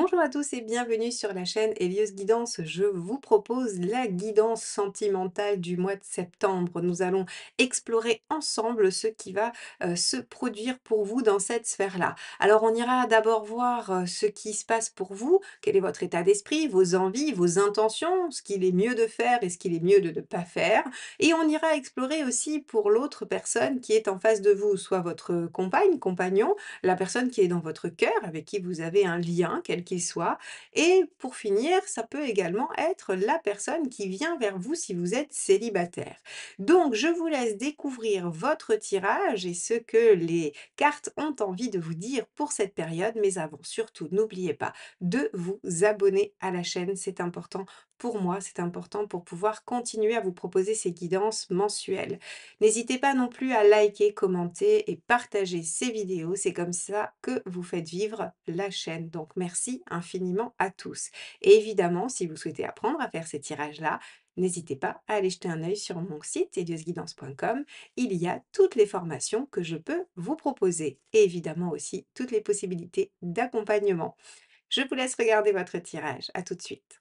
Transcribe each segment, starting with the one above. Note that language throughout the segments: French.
Bonjour à tous et bienvenue sur la chaîne Hélios Guidance. Je vous propose la guidance sentimentale du mois de septembre. Nous allons explorer ensemble ce qui va euh, se produire pour vous dans cette sphère-là. Alors on ira d'abord voir euh, ce qui se passe pour vous, quel est votre état d'esprit, vos envies, vos intentions, ce qu'il est mieux de faire et ce qu'il est mieux de ne pas faire. Et on ira explorer aussi pour l'autre personne qui est en face de vous, soit votre compagne, compagnon, la personne qui est dans votre cœur, avec qui vous avez un lien, quel soit. Et pour finir, ça peut également être la personne qui vient vers vous si vous êtes célibataire. Donc, je vous laisse découvrir votre tirage et ce que les cartes ont envie de vous dire pour cette période. Mais avant, surtout, n'oubliez pas de vous abonner à la chaîne, c'est important pour moi, c'est important pour pouvoir continuer à vous proposer ces guidances mensuelles. N'hésitez pas non plus à liker, commenter et partager ces vidéos. C'est comme ça que vous faites vivre la chaîne. Donc merci infiniment à tous. Et évidemment, si vous souhaitez apprendre à faire ces tirages-là, N'hésitez pas à aller jeter un œil sur mon site edieuseguidance.com. Il y a toutes les formations que je peux vous proposer et évidemment aussi toutes les possibilités d'accompagnement. Je vous laisse regarder votre tirage. À tout de suite.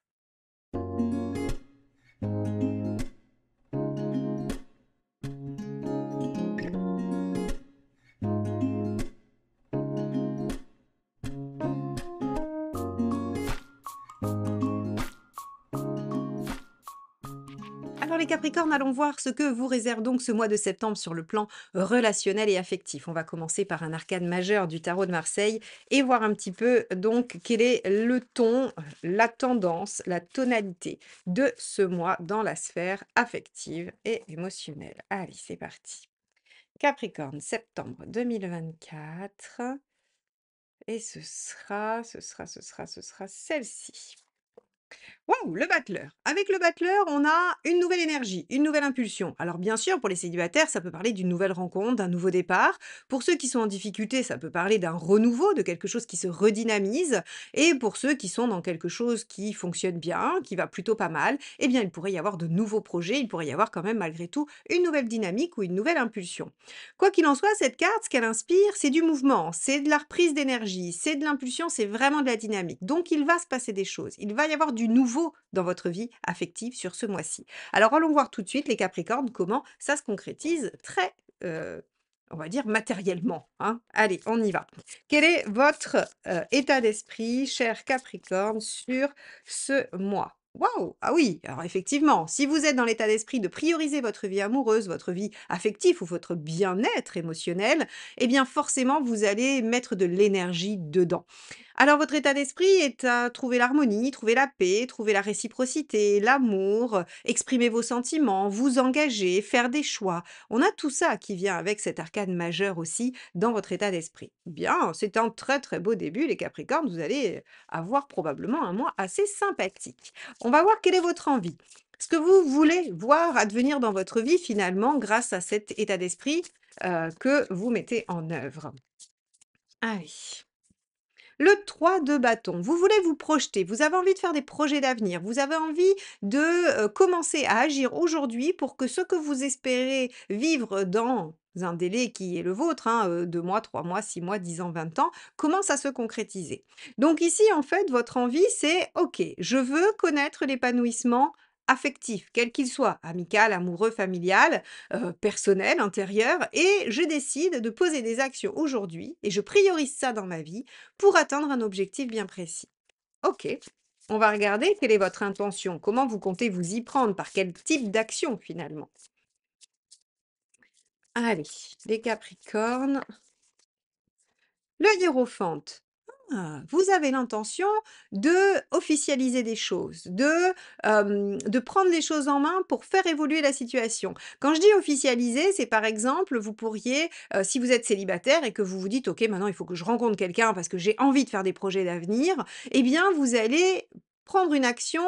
Capricorne, allons voir ce que vous réserve donc ce mois de septembre sur le plan euh, relationnel et affectif. On va commencer par un arcade majeur du tarot de Marseille et voir un petit peu euh, donc quel est le ton, euh, la tendance, la tonalité de ce mois dans la sphère affective et émotionnelle. Allez, c'est parti. Capricorne, septembre 2024. Et ce sera, ce sera, ce sera, ce sera celle-ci. Waouh, le battleur. Avec le battleur, on a une nouvelle énergie, une nouvelle impulsion. Alors bien sûr, pour les célibataires, ça peut parler d'une nouvelle rencontre, d'un nouveau départ. Pour ceux qui sont en difficulté, ça peut parler d'un renouveau, de quelque chose qui se redynamise. Et pour ceux qui sont dans quelque chose qui fonctionne bien, qui va plutôt pas mal, eh bien il pourrait y avoir de nouveaux projets, il pourrait y avoir quand même malgré tout une nouvelle dynamique ou une nouvelle impulsion. Quoi qu'il en soit, cette carte, ce qu'elle inspire, c'est du mouvement, c'est de la reprise d'énergie, c'est de l'impulsion, c'est vraiment de la dynamique. Donc il va se passer des choses, il va y avoir du nouveau dans votre vie affective sur ce mois-ci. Alors allons voir tout de suite les Capricornes, comment ça se concrétise très, euh, on va dire, matériellement. Hein. Allez, on y va. Quel est votre euh, état d'esprit, cher Capricorne, sur ce mois Waouh Ah oui, alors effectivement, si vous êtes dans l'état d'esprit de prioriser votre vie amoureuse, votre vie affective ou votre bien-être émotionnel, eh bien forcément, vous allez mettre de l'énergie dedans. Alors votre état d'esprit est à trouver l'harmonie, trouver la paix, trouver la réciprocité, l'amour, exprimer vos sentiments, vous engager, faire des choix. On a tout ça qui vient avec cet arcade majeur aussi dans votre état d'esprit. Bien, c'est un très très beau début les Capricornes, vous allez avoir probablement un mois assez sympathique. On va voir quelle est votre envie. Ce que vous voulez voir advenir dans votre vie finalement grâce à cet état d'esprit euh, que vous mettez en œuvre. Allez le 3 de bâton. Vous voulez vous projeter, vous avez envie de faire des projets d'avenir, vous avez envie de euh, commencer à agir aujourd'hui pour que ce que vous espérez vivre dans un délai qui est le vôtre, hein, 2 euh, mois, 3 mois, 6 mois, 10 ans, 20 ans, commence à se concrétiser. Donc ici, en fait, votre envie, c'est, OK, je veux connaître l'épanouissement affectif, quel qu'il soit, amical, amoureux, familial, euh, personnel, intérieur, et je décide de poser des actions aujourd'hui, et je priorise ça dans ma vie, pour atteindre un objectif bien précis. Ok, on va regarder quelle est votre intention, comment vous comptez vous y prendre, par quel type d'action finalement. Allez, les Capricornes. Le hiérophante, ah, vous avez l'intention de officialiser des choses, de, de prendre les choses en main pour faire évoluer la situation. Quand je dis officialiser, c'est par exemple, vous pourriez, si vous êtes célibataire et que vous vous dites, OK, maintenant il faut que je rencontre quelqu'un parce que j'ai envie de faire des projets d'avenir, eh bien, vous allez prendre une action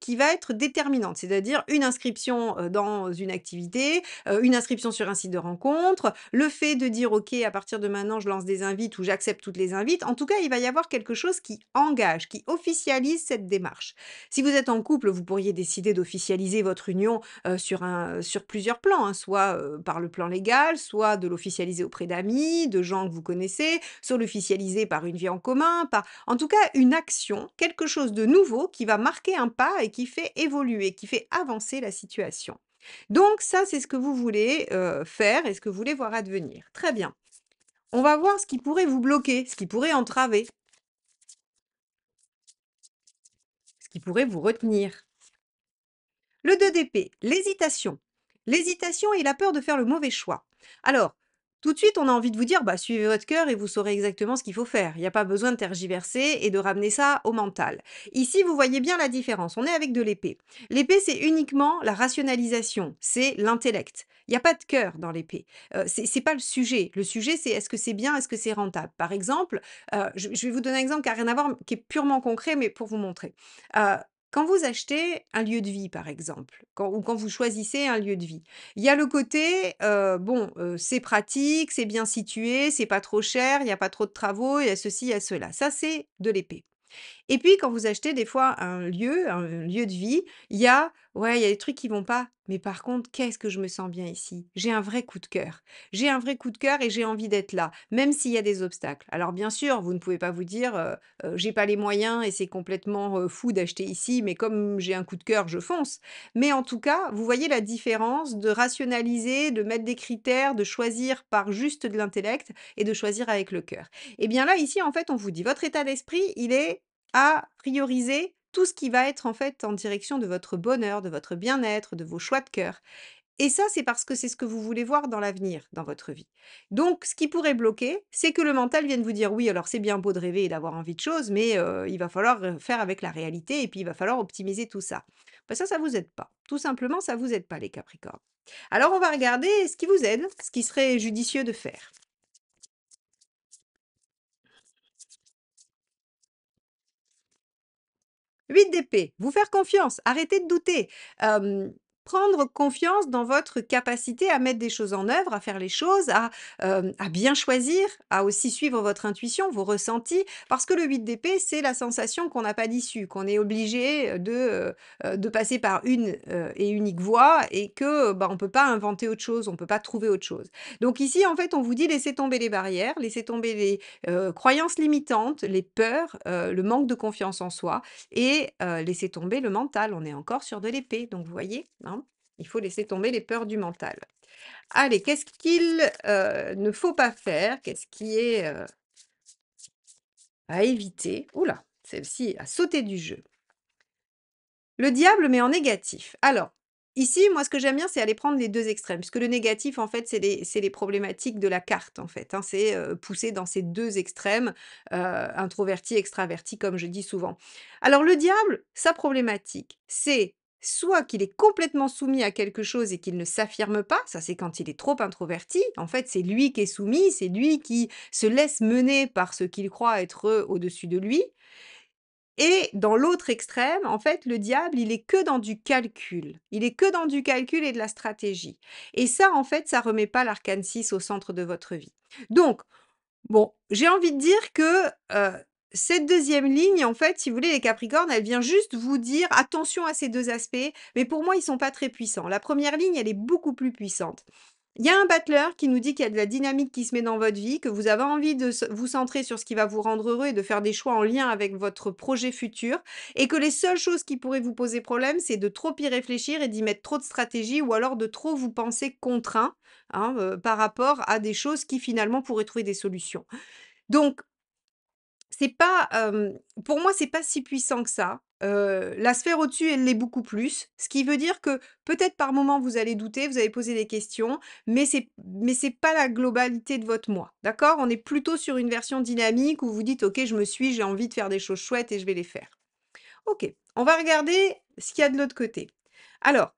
qui va être déterminante, c'est-à-dire une inscription dans une activité, une inscription sur un site de rencontre, le fait de dire OK, à partir de maintenant, je lance des invites ou j'accepte toutes les invites. En tout cas, il va y avoir quelque chose qui engage, qui officialise cette démarche. Si vous êtes en couple, vous pourriez décider d'officialiser votre union sur, un, sur plusieurs plans, hein, soit par le plan légal, soit de l'officialiser auprès d'amis, de gens que vous connaissez, soit l'officialiser par une vie en commun, par en tout cas une action, quelque chose de nouveau qui va marquer un pas et qui fait évoluer, qui fait avancer la situation. Donc ça, c'est ce que vous voulez euh, faire et ce que vous voulez voir advenir. Très bien. On va voir ce qui pourrait vous bloquer, ce qui pourrait entraver, ce qui pourrait vous retenir. Le 2 dp l'hésitation. L'hésitation et la peur de faire le mauvais choix. Alors, tout de suite, on a envie de vous dire, bah, suivez votre cœur et vous saurez exactement ce qu'il faut faire. Il n'y a pas besoin de tergiverser et de ramener ça au mental. Ici, vous voyez bien la différence. On est avec de l'épée. L'épée, c'est uniquement la rationalisation, c'est l'intellect. Il n'y a pas de cœur dans l'épée. Euh, c'est pas le sujet. Le sujet, c'est est-ce que c'est bien, est-ce que c'est rentable. Par exemple, euh, je, vais vous donner un exemple qui n'a rien à voir, qui est purement concret, mais pour vous montrer. Euh, quand vous achetez un lieu de vie, par exemple, ou quand vous choisissez un lieu de vie, il y a le côté, euh, bon, euh, c'est pratique, c'est bien situé, c'est pas trop cher, il n'y a pas trop de travaux, il y a ceci, il y a cela. Ça, c'est de l'épée. Et puis, quand vous achetez des fois un lieu, un lieu de vie, il y a, ouais, il y a des trucs qui vont pas, mais par contre, qu'est-ce que je me sens bien ici J'ai un vrai coup de cœur. J'ai un vrai coup de cœur et j'ai envie d'être là, même s'il y a des obstacles. Alors bien sûr, vous ne pouvez pas vous dire j'ai pas les moyens et c'est complètement fou d'acheter ici, mais comme j'ai un coup de cœur, je fonce. Mais en tout cas, vous voyez la différence de rationaliser, de mettre des critères, de choisir par juste de l'intellect et de choisir avec le cœur. Et eh bien là ici en fait, on vous dit votre état d'esprit, il est à prioriser tout ce qui va être en fait en direction de votre bonheur, de votre bien-être, de vos choix de cœur. Et ça, c'est parce que c'est ce que vous voulez voir dans l'avenir, dans votre vie. Donc, ce qui pourrait bloquer, c'est que le mental vienne vous dire oui, alors c'est bien beau de rêver et d'avoir envie de choses, mais il va falloir faire avec la réalité et puis il va falloir optimiser tout ça. Ça, ben, ça, ça vous aide pas. Tout simplement, ça ne vous aide pas, les Capricornes. Alors, on va regarder ce qui vous aide, ce qui serait judicieux de faire. 8 d'épée, vous faire confiance, arrêtez de douter prendre confiance dans votre capacité à mettre des choses en œuvre, à faire les choses, à, euh, à bien choisir, à aussi suivre votre intuition, vos ressentis, parce que le 8 d'épée, c'est la sensation qu'on n'a pas d'issue, qu'on est obligé euh, de, euh, de passer par une et unique voie et que bah, on ne peut pas inventer autre chose, on ne peut pas trouver autre chose. Donc ici, en fait, on vous dit laissez tomber les barrières, laissez tomber les croyances limitantes, les peurs, le manque de confiance en soi et laissez tomber le mental. On est encore sur de l'épée, donc vous voyez, hein, il faut laisser tomber les peurs du mental. Allez, qu'est-ce qu'il euh, ne faut pas faire Qu'est-ce qui est euh, à éviter Oula, celle-ci a sauté du jeu. Le diable, met en négatif. Alors, Ici, moi, ce que j'aime bien, c'est aller prendre les deux extrêmes, puisque le négatif, en fait, c'est les, problématiques de la carte, en fait. Hein. c'est euh, pousser dans ces deux extrêmes, introverti, extraverti, comme je dis souvent. Alors, le diable, sa problématique, c'est soit qu'il est complètement soumis à quelque chose et qu'il ne s'affirme pas, ça c'est quand il est trop introverti, en fait c'est lui qui est soumis, c'est lui qui se laisse mener par ce qu'il croit être au-dessus de lui. Et dans l'autre extrême, en fait, le diable, il est que dans du calcul. Il est que dans du calcul et de la stratégie. Et ça, en fait, ça remet pas l'arcane 6 au centre de votre vie. Donc, bon, j'ai envie de dire que euh, cette deuxième ligne, en fait, si vous voulez, les Capricornes, elle vient juste vous dire attention à ces deux aspects, mais pour moi, ils sont pas très puissants. La première ligne, elle est beaucoup plus puissante. Il y a un battleur qui nous dit qu'il y a de la dynamique qui se met dans votre vie, que vous avez envie de vous centrer sur ce qui va vous rendre heureux et de faire des choix en lien avec votre projet futur, et que les seules choses qui pourraient vous poser problème, c'est de trop y réfléchir et d'y mettre trop de stratégie ou alors de trop vous penser contraint hein, euh, par rapport à des choses qui finalement pourraient trouver des solutions. Donc, c'est pas, pour moi, c'est pas si puissant que ça. la sphère au-dessus, elle l'est beaucoup plus. Ce qui veut dire que peut-être par moment vous allez douter, vous allez poser des questions, mais c'est mais pas la globalité de votre moi, d'accord? On est plutôt sur une version dynamique où vous dites: «OK, je me suis, j'ai envie de faire des choses chouettes et je vais les faire». OK, on va regarder ce qu'il y a de l'autre côté. Alors,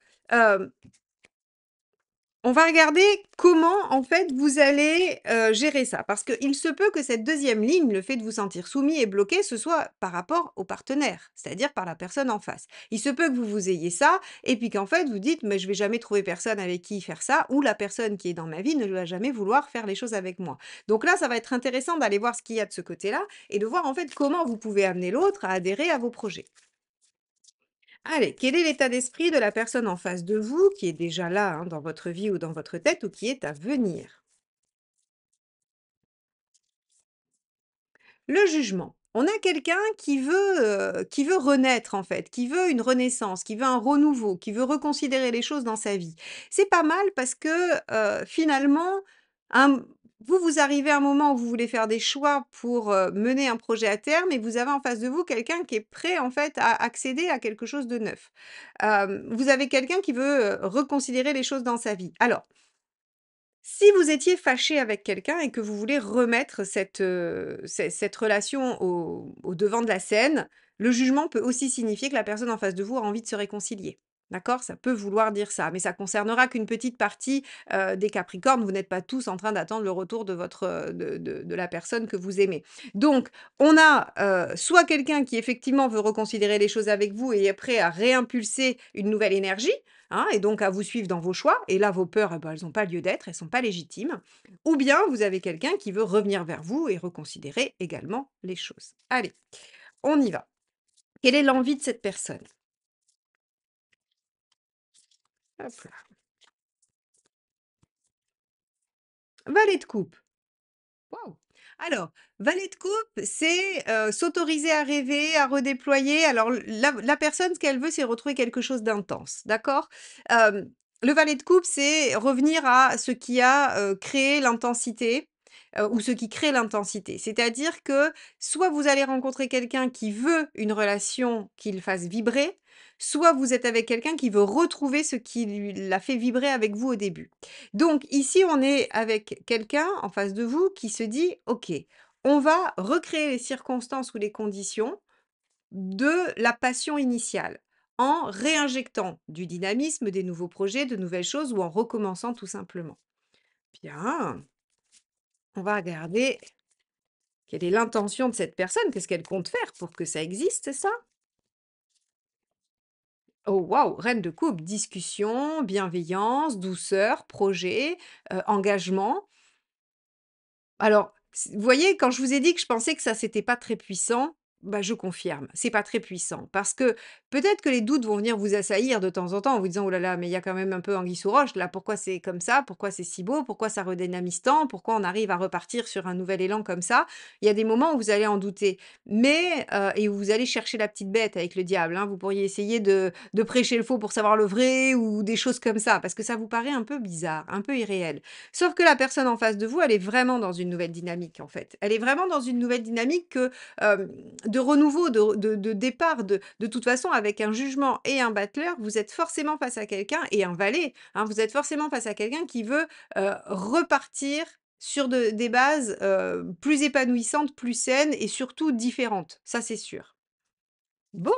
on va regarder comment, en fait, vous allez euh, gérer ça. Parce qu'il se peut que cette deuxième ligne, le fait de vous sentir soumis et bloqué, ce soit par rapport au partenaire, c'est-à-dire par la personne en face. Il se peut que vous vous ayez ça, et puis qu'en fait, vous dites, mais je vais jamais trouver personne avec qui faire ça, ou la personne qui est dans ma vie ne va jamais vouloir faire les choses avec moi. Donc là, ça va être intéressant d'aller voir ce qu'il y a de ce côté-là, et de voir, en fait, comment vous pouvez amener l'autre à adhérer à vos projets. Allez, quel est l'état d'esprit de la personne en face de vous qui est déjà là hein, dans votre vie ou dans votre tête ou qui est à venir Le jugement. On a quelqu'un qui veut euh, qui veut renaître en fait, qui veut une renaissance, qui veut un renouveau, qui veut reconsidérer les choses dans sa vie. C'est pas mal parce que euh, finalement un- vous, vous arrivez à un moment où vous voulez faire des choix pour euh, mener un projet à terme et vous avez en face de vous quelqu'un qui est prêt en fait à accéder à quelque chose de neuf. vous avez quelqu'un qui veut euh, reconsidérer les choses dans sa vie. Alors, si vous étiez fâché avec quelqu'un et que vous voulez remettre cette, euh, relation au devant de la scène, le jugement peut aussi signifier que la personne en face de vous a envie de se réconcilier. D'accord Ça peut vouloir dire ça, mais ça concernera qu'une petite partie des Capricornes. Vous n'êtes pas tous en train d'attendre le retour de, votre, de, la personne que vous aimez. Donc, on a soit quelqu'un qui effectivement veut reconsidérer les choses avec vous et est prêt à réimpulser une nouvelle énergie, hein, et donc à vous suivre dans vos choix. Et là, vos peurs, eh ben, elles n'ont pas lieu d'être, elles ne sont pas légitimes. Ou bien vous avez quelqu'un qui veut revenir vers vous et reconsidérer également les choses. Allez, on y va. Quelle est l'envie de cette personne Valet de coupe. Wow. Alors, valet de coupe, c'est euh, s'autoriser à rêver, à redéployer. Alors, la, personne, ce qu'elle veut, c'est retrouver quelque chose d'intense, d'accord euh, Le valet de coupe, c'est revenir à ce qui a euh, créé l'intensité, euh, ou ce qui crée l'intensité. C'est-à-dire que soit vous allez rencontrer quelqu'un qui veut une relation qu'il fasse vibrer, soit vous êtes avec quelqu'un qui veut retrouver ce qui l'a fait vibrer avec vous au début. Donc ici, on est avec quelqu'un en face de vous qui se dit, OK, on va recréer les circonstances ou les conditions de la passion initiale en réinjectant du dynamisme, des nouveaux projets, de nouvelles choses ou en recommençant tout simplement. Bien, on va regarder quelle est l'intention de cette personne, qu'est-ce qu'elle compte faire pour que ça existe, ça Oh waouh, reine de coupe, discussion, bienveillance, douceur, projet, euh, engagement. Alors, vous voyez, quand je vous ai dit que je pensais que ça, c'était pas très puissant, bah, je confirme, c'est pas très puissant parce que Peut-être que les doutes vont venir vous assaillir de temps en temps en vous disant Oh là là, mais il y a quand même un peu anguille sous roche, là, pourquoi c'est comme ça Pourquoi c'est si beau Pourquoi ça redynamise tant Pourquoi on arrive à repartir sur un nouvel élan comme ça Il y a des moments où vous allez en douter. Mais, euh, et où vous allez chercher la petite bête avec le diable. Hein. Vous pourriez essayer de, prêcher le faux pour savoir le vrai ou des choses comme ça, parce que ça vous paraît un peu bizarre, un peu irréel. Sauf que la personne en face de vous, elle est vraiment dans une nouvelle dynamique, en fait. Elle est vraiment dans une nouvelle dynamique que, euh, de renouveau, de, départ, de, de toute façon, avec un jugement et un battleur, vous êtes forcément face à quelqu'un, et un valet, hein, vous êtes forcément face à quelqu'un qui veut repartir sur des bases plus épanouissantes, plus saines et surtout différentes. Ça, c'est sûr. Bon,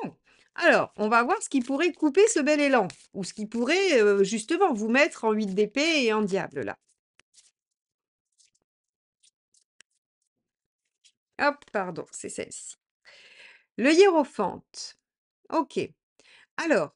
alors, on va voir ce qui pourrait couper ce bel élan, ou ce qui pourrait justement vous mettre en 8 d'épée et en diable, là. Hop, pardon, c'est celle-ci. Le hiérophante. Ok. Alors,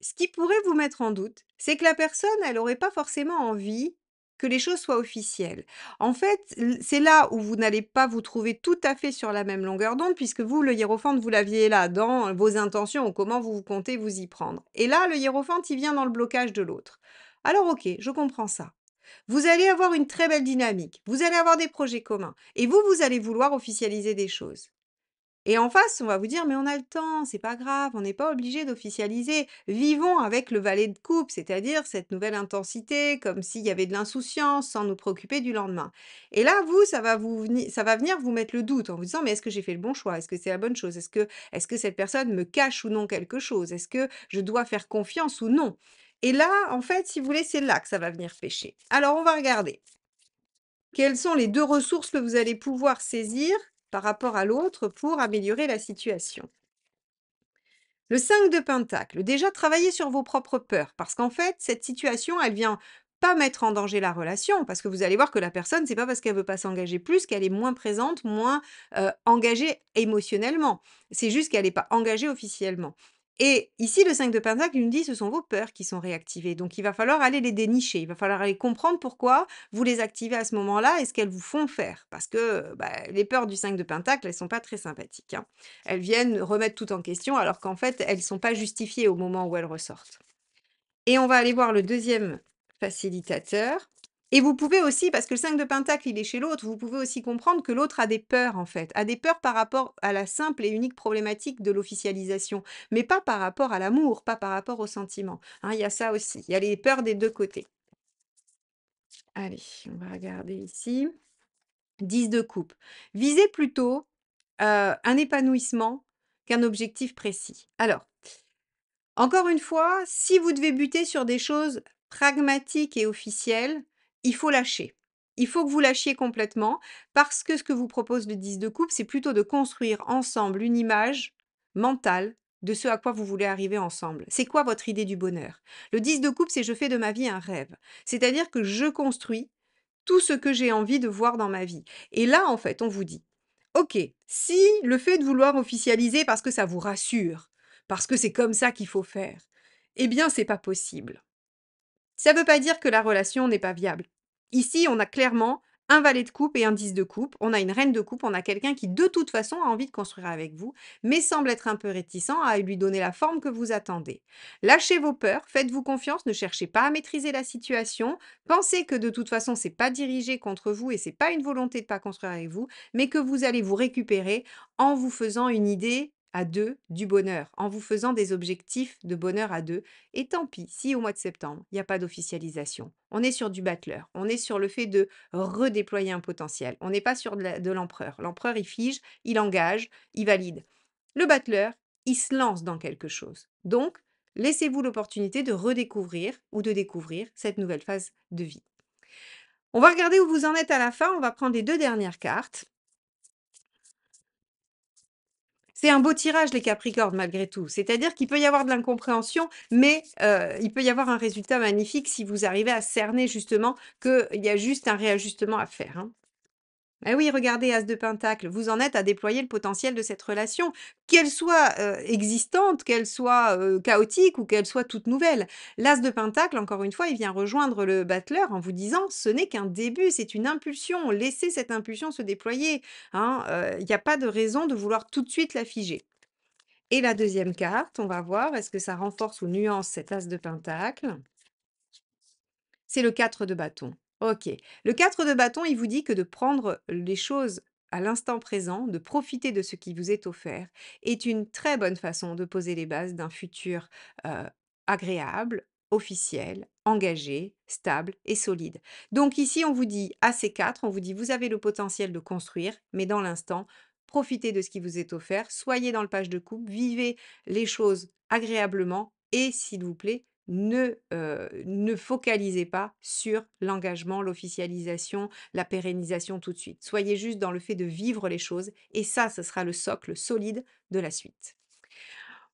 ce qui pourrait vous mettre en doute, c'est que la personne, elle n'aurait pas forcément envie que les choses soient officielles. En fait, c'est là où vous n'allez pas vous trouver tout à fait sur la même longueur d'onde, puisque vous, le hiérophante, vous l'aviez là, dans vos intentions ou comment vous, vous comptez vous y prendre. Et là, le hiérophante, il vient dans le blocage de l'autre. Alors, ok, je comprends ça. Vous allez avoir une très belle dynamique, vous allez avoir des projets communs, et vous, vous allez vouloir officialiser des choses. Et en face, on va vous dire, mais on a le temps, c'est pas grave, on n'est pas obligé d'officialiser. Vivons avec le valet de coupe, c'est-à-dire cette nouvelle intensité, comme s'il y avait de l'insouciance, sans nous préoccuper du lendemain. Et là, vous, ça va, vous, ça va venir vous mettre le doute en vous disant, mais est-ce que j'ai fait le bon choix Est-ce que c'est la bonne chose Est-ce que, est -ce que cette personne me cache ou non quelque chose Est-ce que je dois faire confiance ou non et là, en fait, si vous voulez, c'est là que ça va venir pêcher. Alors, on va regarder quelles sont les deux ressources que vous allez pouvoir saisir par rapport à l'autre pour améliorer la situation. Le 5 de Pentacle, déjà travailler sur vos propres peurs, parce qu'en fait, cette situation, elle vient pas mettre en danger la relation, parce que vous allez voir que la personne, c'est pas parce qu'elle veut pas s'engager plus qu'elle est moins présente, moins euh, engagée émotionnellement. C'est juste qu'elle n'est pas engagée officiellement. Et ici, le 5 de Pentacle nous dit ce sont vos peurs qui sont réactivées. Donc, il va falloir aller les dénicher. Il va falloir aller comprendre pourquoi vous les activez à ce moment-là et ce qu'elles vous font faire. Parce que bah, les peurs du 5 de Pentacle, elles sont pas très sympathiques. Hein. Elles viennent remettre tout en question alors qu'en fait, elles ne sont pas justifiées au moment où elles ressortent. Et on va aller voir le deuxième facilitateur. Et vous pouvez aussi, parce que le 5 de Pentacle, il est chez l'autre, vous pouvez aussi comprendre que l'autre a des peurs, en fait, a des peurs par rapport à la simple et unique problématique de l'officialisation, mais pas par rapport à l'amour, pas par rapport au sentiment. Hein, il y a ça aussi, il y a les peurs des deux côtés. Allez, on va regarder ici. 10 de coupe. Visez plutôt euh, un épanouissement qu'un objectif précis. Alors, encore une fois, si vous devez buter sur des choses pragmatiques et officielles, il faut lâcher. Il faut que vous lâchiez complètement parce que ce que vous propose le 10 de coupe, c'est plutôt de construire ensemble une image mentale de ce à quoi vous voulez arriver ensemble. C'est quoi votre idée du bonheur Le 10 de coupe, c'est je fais de ma vie un rêve. C'est-à-dire que je construis tout ce que j'ai envie de voir dans ma vie. Et là, en fait, on vous dit, OK, si le fait de vouloir officialiser parce que ça vous rassure, parce que c'est comme ça qu'il faut faire, eh bien, c'est pas possible. Ça ne veut pas dire que la relation n'est pas viable. Ici, on a clairement un valet de coupe et un 10 de coupe, on a une reine de coupe, on a quelqu'un qui de toute façon a envie de construire avec vous, mais semble être un peu réticent à lui donner la forme que vous attendez. Lâchez vos peurs, faites-vous confiance, ne cherchez pas à maîtriser la situation, pensez que de toute façon c'est pas dirigé contre vous et c'est pas une volonté de pas construire avec vous, mais que vous allez vous récupérer en vous faisant une idée à deux du bonheur, en vous faisant des objectifs de bonheur à deux. Et tant pis, si au mois de septembre, il n'y a pas d'officialisation. On est sur du battleur, on est sur le fait de redéployer un potentiel. On n'est pas sur de l'empereur. L'empereur, il fige, il engage, il valide. Le battleur, il se lance dans quelque chose. Donc, laissez-vous l'opportunité de redécouvrir ou de découvrir cette nouvelle phase de vie. On va regarder où vous en êtes à la fin. On va prendre les deux dernières cartes c'est un beau tirage, les Capricornes, malgré tout. C'est-à-dire qu'il peut y avoir de l'incompréhension, mais euh, il peut y avoir un résultat magnifique si vous arrivez à cerner justement qu'il y a juste un réajustement à faire. Hein. Eh oui, regardez, As de Pentacle, vous en êtes à déployer le potentiel de cette relation, qu'elle soit euh, existante, qu'elle soit euh, chaotique ou qu'elle soit toute nouvelle. L'As de Pentacle, encore une fois, il vient rejoindre le battleur en vous disant ce n'est qu'un début, c'est une impulsion, laissez cette impulsion se déployer. Hein, euh, il n'y a pas de raison de vouloir tout de suite la figer. Et la deuxième carte, on va voir, est-ce que ça renforce ou nuance cet As de Pentacle C'est le 4 de bâton. OK. Le 4 de bâton, il vous dit que de prendre les choses à l'instant présent, de profiter de ce qui vous est offert, est une très bonne façon de poser les bases d'un futur agréable, officiel, engagé, stable et solide. Donc ici, on vous dit à ces quatre, on vous dit vous avez le potentiel de construire, mais dans l'instant, profitez de ce qui vous est offert, soyez dans le page de coupe, vivez les choses agréablement et s'il vous plaît, ne, ne focalisez pas sur l'engagement, l'officialisation, la pérennisation tout de suite. Soyez juste dans le fait de vivre les choses et ça, ce sera le socle solide de la suite.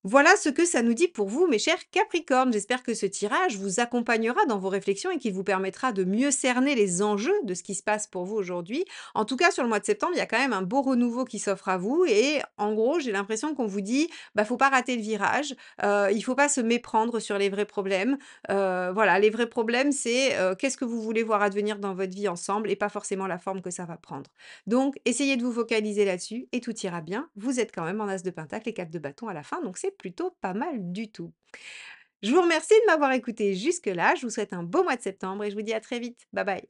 Voilà ce que ça nous dit pour vous, mes chers Capricornes. J'espère que ce tirage vous accompagnera dans vos réflexions et qu'il vous permettra de mieux cerner les enjeux de ce qui se passe pour vous aujourd'hui. En tout cas, sur le mois de septembre, il y a quand même un beau renouveau qui s'offre à vous. Et en gros, j'ai l'impression qu'on vous dit, ne bah, faut pas rater le virage. Il euh, il faut pas se méprendre sur les vrais problèmes. Euh, voilà, les vrais problèmes, c'est euh, qu'est-ce que vous voulez voir advenir dans votre vie ensemble et pas forcément la forme que ça va prendre. Donc, essayez de vous focaliser là-dessus et tout ira bien. Vous êtes quand même en as de pentacle et quatre de bâton à la fin, donc c'est plutôt pas mal du tout. Je vous remercie de m'avoir écouté jusque-là, je vous souhaite un beau mois de septembre et je vous dis à très vite. Bye bye